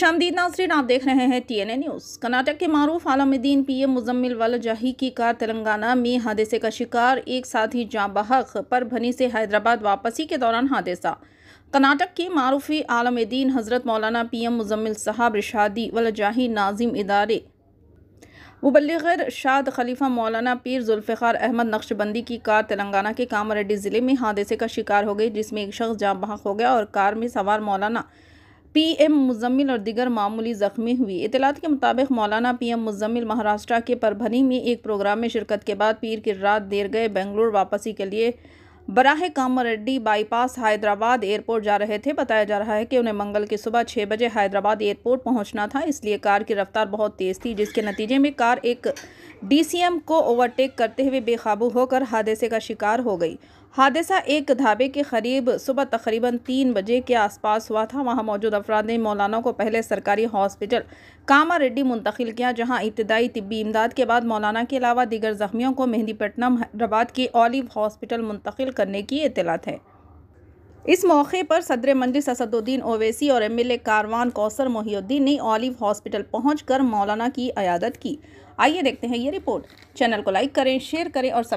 शामदीद नाजरीन आप देख रहे हैं टीएनए न्यूज़ कर्नाटक के मारूफ आलमद्दीन एम मुजम्मिल वलजही की कार तेलंगाना में हादसे का शिकार एक साथ ही जाँ बहक पर भनी से हैदराबाद वापसी के दौरान हादसा कर्नाटक के मारूफी आलमद्दीन हज़रत मौलाना एम मुजम्मिल साहब रिशादी वलजाही नाजिम इदारे मुबलगर शाद खलीफा मौलाना पीर जुल्फ़ार अहमद नक्शबंदी की कार तेलंगाना के कामारेड्डी ज़िले में हादसे का शिकार हो गई जिसमें एक शख्स जाँ बहक हो गया और कार में सवार मौलाना पी एम मुजम्मिल और दिगर मामूली ज़ख्मी हुई इतलात के मुताबिक मौलाना पी एम मुजम्मिल महाराष्ट्र के परभनी में एक प्रोग्राम में शिरकत के बाद पीर की रात देर गए बेंगलुरु वापसी के लिए बराह कामरेड्डी बाईपास हैदराबाद एयरपोर्ट जा रहे थे बताया जा रहा है कि उन्हें मंगल की सुबह छः बजे हैदराबाद एयरपोर्ट पहुंचना था इसलिए कार की रफ्तार बहुत तेज़ थी जिसके नतीजे में कार एक डीसीएम को ओवरटेक करते हुए बेकाबू होकर हादसे का शिकार हो गई हादसा एक ढाबे के करीब सुबह तकरीबन तीन बजे के आसपास हुआ था वहाँ मौजूद अफराद ने मौलाना को पहले सरकारी हॉस्पिटल कामा रेड्डी मुंतकिल किया जहाँ इब्तदाई तबी इमदाद के बाद मौलाना के अलावा दीगर जख्मियों को मेहंदीपट्टनम हैदराबाद के ओलिव हॉस्पिटल मुंतकिल करने की इतलात है इस मौके पर सदर मंजिल असदुद्दीन ओवैसी और M L A Karwan Kausar Mohiuddin ने ओलिव हॉस्पिटल पहुँच कर मौलाना की अयादत की आइए देखते हैं ये रिपोर्ट चैनल को लाइक करें शेयर करें और